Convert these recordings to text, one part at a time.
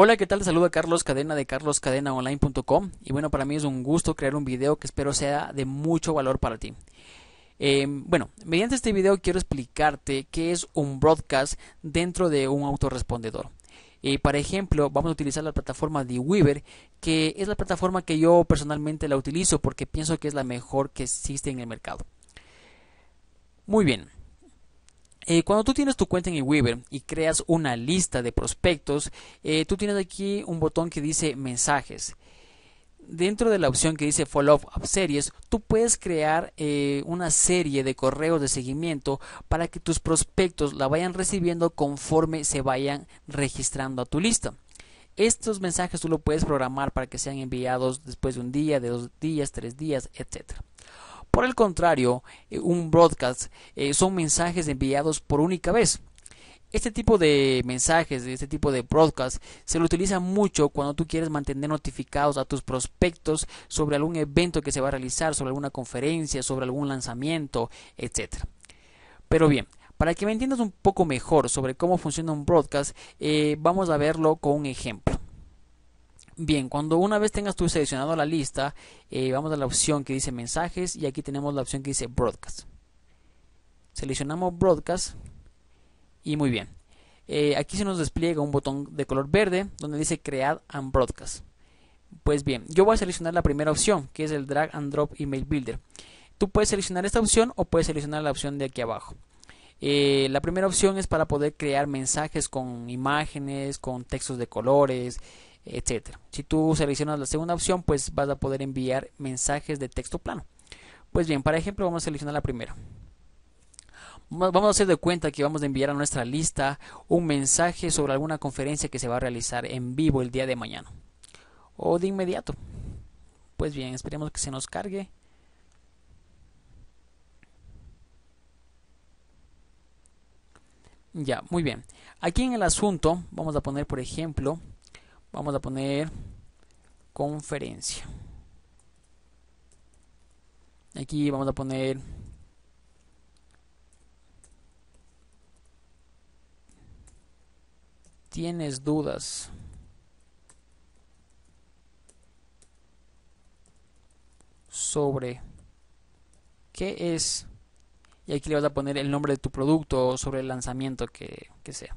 Hola, ¿qué tal? Te saluda Carlos Cadena de carloscadenaonline.com y bueno, para mí es un gusto crear un video que espero sea de mucho valor para ti. Em, bueno, mediante este video quiero explicarte qué es un broadcast dentro de un autorrespondedor. Y eh, para ejemplo, vamos a utilizar la plataforma de Weaver, que es la plataforma que yo personalmente la utilizo porque pienso que es la mejor que existe en el mercado. Muy bien. Eh, cuando tú tienes tu cuenta en Weaver y creas una lista de prospectos, eh, tú tienes aquí un botón que dice mensajes. Dentro de la opción que dice Follow Up Series, tú puedes crear eh, una serie de correos de seguimiento para que tus prospectos la vayan recibiendo conforme se vayan registrando a tu lista. Estos mensajes tú lo puedes programar para que sean enviados después de un día, de dos días, tres días, etcétera. Por el contrario, eh, un broadcast eh, son mensajes enviados por única vez. Este tipo de mensajes, este tipo de broadcast, se lo utiliza mucho cuando tú quieres mantener notificados a tus prospectos sobre algún evento que se va a realizar, sobre alguna conferencia, sobre algún lanzamiento, etc. Pero bien, para que me entiendas un poco mejor sobre cómo funciona un broadcast, eh, vamos a verlo con un ejemplo. Bien, cuando una vez tengas tú seleccionado la lista, eh, vamos a la opción que dice mensajes y aquí tenemos la opción que dice broadcast. Seleccionamos broadcast y muy bien. Eh, aquí se nos despliega un botón de color verde donde dice create and broadcast. Pues bien, yo voy a seleccionar la primera opción que es el drag and drop email builder. Tú puedes seleccionar esta opción o puedes seleccionar la opción de aquí abajo. Eh, la primera opción es para poder crear mensajes con imágenes, con textos de colores, etcétera. Si tú seleccionas la segunda opción, pues vas a poder enviar mensajes de texto plano. Pues bien, para ejemplo, vamos a seleccionar la primera. Vamos a hacer de cuenta que vamos a enviar a nuestra lista un mensaje sobre alguna conferencia que se va a realizar en vivo el día de mañana o de inmediato. Pues bien, esperemos que se nos cargue. Ya, muy bien. Aquí en el asunto vamos a poner, por ejemplo, vamos a poner conferencia. Aquí vamos a poner tienes dudas. sobre qué es y aquí le vas a poner el nombre de tu producto o sobre el lanzamiento que, que sea.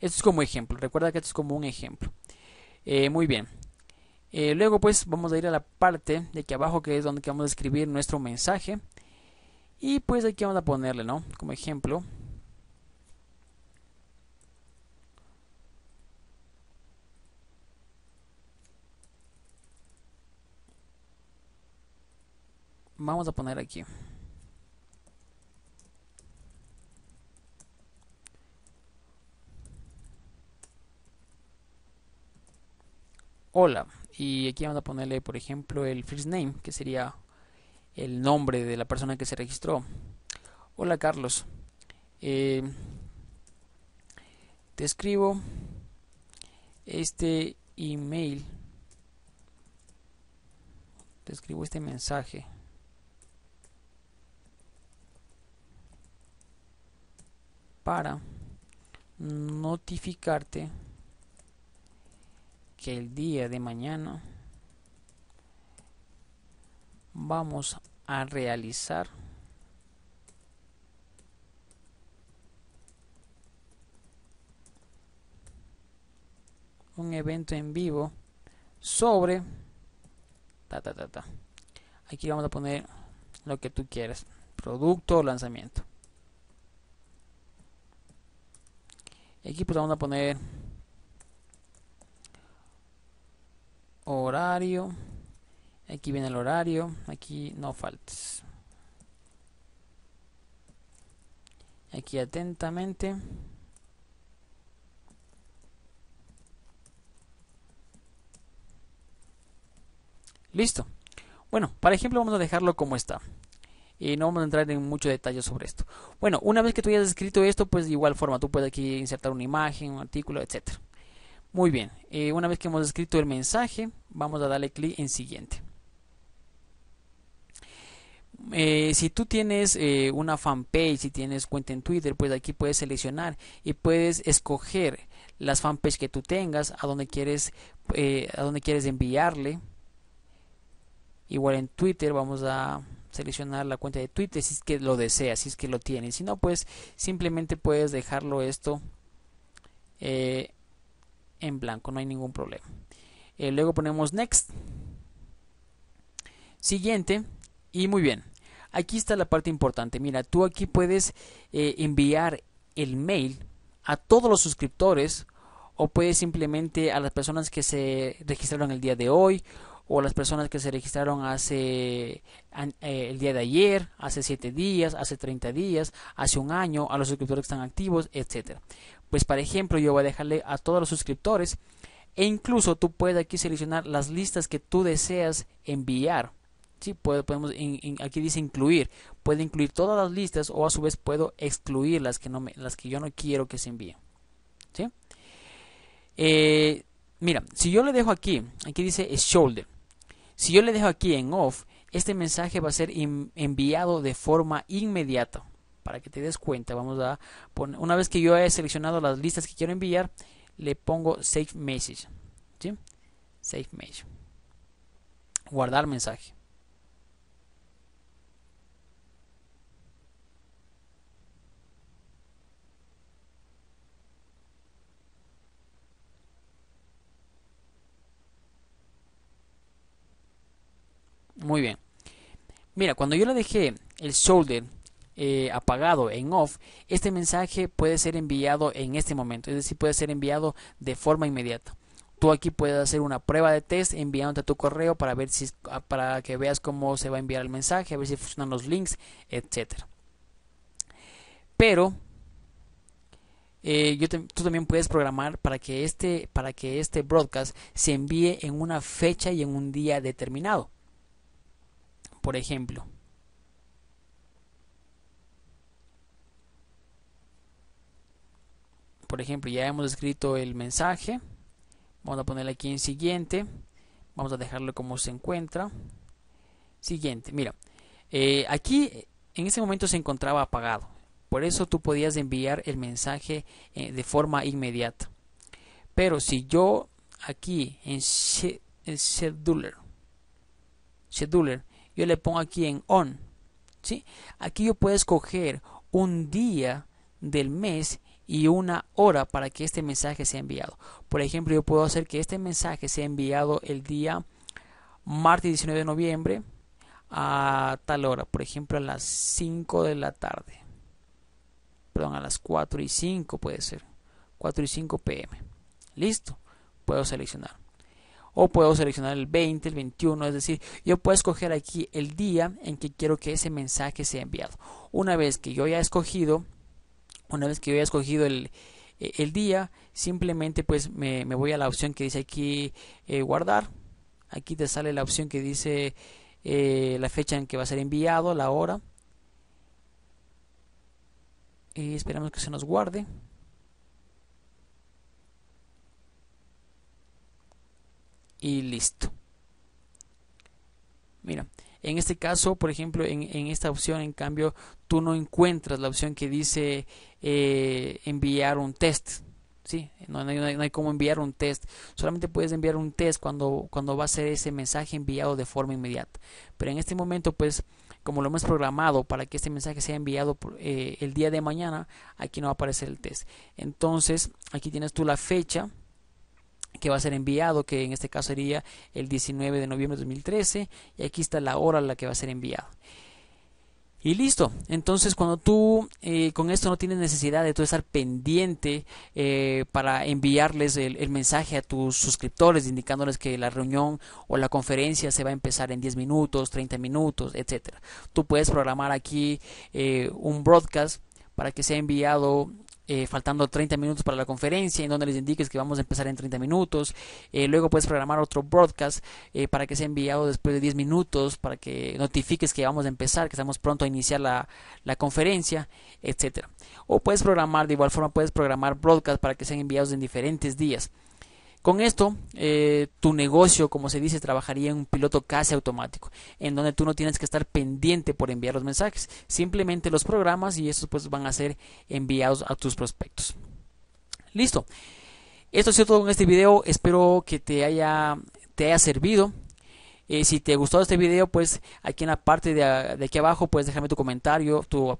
Esto es como ejemplo. Recuerda que esto es como un ejemplo. Eh, muy bien. Eh, luego pues vamos a ir a la parte de aquí abajo que es donde vamos a escribir nuestro mensaje. Y pues aquí vamos a ponerle, ¿no? Como ejemplo. Vamos a poner aquí. hola. Y aquí vamos a ponerle, por ejemplo, el first name, que sería el nombre de la persona que se registró. Hola Carlos, eh, te escribo este email. Te escribo este mensaje. Para notificarte que el día de mañana vamos a realizar un evento en vivo sobre ta, ta, ta, aquí vamos a poner lo que tú quieras producto o lanzamiento aquí pues vamos a poner horario. Aquí viene el horario. Aquí no faltes. Aquí atentamente. Listo. Bueno, para ejemplo vamos a dejarlo como está. Y no vamos a entrar en mucho detalle sobre esto. Bueno, una vez que tú hayas escrito esto, pues de igual forma tú puedes aquí insertar una imagen, un artículo, etcétera. Muy bien, eh, una vez que hemos escrito el mensaje, vamos a darle clic en siguiente. Eh, si tú tienes eh, una fanpage, si tienes cuenta en Twitter, pues aquí puedes seleccionar y puedes escoger las fanpages que tú tengas, a donde quieres, a donde quieres enviarle. Igual en Twitter vamos a seleccionar la cuenta de Twitter si es que lo deseas, si es que lo tienes. Si no, pues simplemente puedes dejarlo esto en blanco, no hay ningún problema. Eh, luego ponemos next. Siguiente. Y muy bien. Aquí está la parte importante. Mira, tú aquí puedes eh, enviar el mail a todos los suscriptores o puedes simplemente a las personas que se registraron el día de hoy o las personas que se registraron hace eh, el día de ayer, hace 7 días, hace 30 días, hace un año, a los suscriptores que están activos, etc. Pues por ejemplo, yo voy a dejarle a todos los suscriptores e incluso tú puedes aquí seleccionar las listas que tú deseas enviar. Sí, podemos, aquí dice incluir. Puede incluir todas las listas o a su vez puedo excluir las que, no las que yo no quiero que se envíen. ¿sí? Eh, mira, si yo le dejo aquí, aquí dice shoulder. Si yo le dejo aquí en off, este mensaje va a ser enviado de forma inmediata. Para que te des cuenta, vamos a una vez que yo he seleccionado las listas que quiero enviar, le pongo Save Message. ¿sí? Save Message. Guardar mensaje. Muy bien. Mira, cuando yo le dejé el shoulder eh, apagado en off, este mensaje puede ser enviado en este momento, es decir, puede ser enviado de forma inmediata. Tú aquí puedes hacer una prueba de test enviándote a tu correo para ver si ah, para que veas cómo se va a enviar el mensaje, a ver si funcionan los links, etc. Pero eh, tú también puedes programar para que este para que este broadcast se envíe en una fecha y en un día determinado por ejemplo. Por ejemplo, ya hemos escrito el mensaje. Vamos a ponerle aquí en siguiente. Vamos a dejarlo como se encuentra. Siguiente, mira. Eh, aquí en ese momento se encontraba apagado. Por eso tú podías enviar el mensaje eh, de forma inmediata. Pero si yo aquí en scheduler, scheduler yo le pongo aquí en on. ¿sí? Aquí yo puedo escoger un día del mes y una hora para que este mensaje sea enviado. Por ejemplo, yo puedo hacer que este mensaje sea enviado el día martes 19 de noviembre a tal hora, por ejemplo a las 5 de la tarde. Perdón, a las 4 y 5 puede ser. 4 y 5 pm. Listo, puedo seleccionar o puedo seleccionar el 20, el 21, es decir, yo puedo escoger aquí el día en que quiero que ese mensaje sea enviado. Una vez que yo haya escogido, una vez que yo escogido el, eh, el día, simplemente pues me, voy a la opción que dice aquí eh, guardar. Aquí te sale la opción que dice eh, la fecha en que va a ser enviado, la hora. Y esperamos que se nos guarde. y listo. Mira, en este caso, por ejemplo, en, esta opción, en cambio, tú no encuentras la opción que dice eh, enviar un test. Sí, no, hay, no, cómo enviar un test. Solamente puedes enviar un test cuando, cuando va a ser ese mensaje enviado de forma inmediata. Pero en este momento, pues, como lo hemos programado para que este mensaje sea enviado eh, el día de mañana, aquí no va a aparecer el test. Entonces, aquí tienes tú la fecha que va a ser enviado, que en este caso sería el 19 de noviembre de 2013, y aquí está la hora a la que va a ser enviado. Y listo. Entonces, cuando tú eh, con esto no tienes necesidad de tú estar pendiente eh, para enviarles el, mensaje a tus suscriptores, indicándoles que la reunión o la conferencia se va a empezar en 10 minutos, 30 minutos, etcétera. Tú puedes programar aquí eh, un broadcast para que sea enviado eh, faltando 30 minutos para la conferencia, en donde les indiques que vamos a empezar en 30 minutos. Eh, luego puedes programar otro broadcast eh, para que sea enviado después de 10 minutos, para que notifiques que vamos a empezar, que estamos pronto a iniciar la, conferencia, etcétera. O puedes programar, de igual forma, puedes programar broadcast para que sean enviados en diferentes días. Con esto, eh, tu negocio, como se dice, trabajaría en un piloto casi automático, en donde tú no tienes que estar pendiente por enviar los mensajes, simplemente los programas y estos pues van a ser enviados a tus prospectos. Listo. Esto ha sido todo en este video, espero que te haya, servido. Eh, si te gustó este video, pues aquí en la parte de, aquí abajo puedes dejarme tu comentario, tu,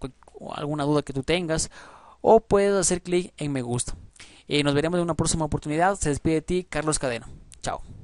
alguna duda que tú tengas o puedes hacer clic en me gusta y eh, nos veremos en una próxima oportunidad. Se despide de ti, Carlos Cadena. Chao.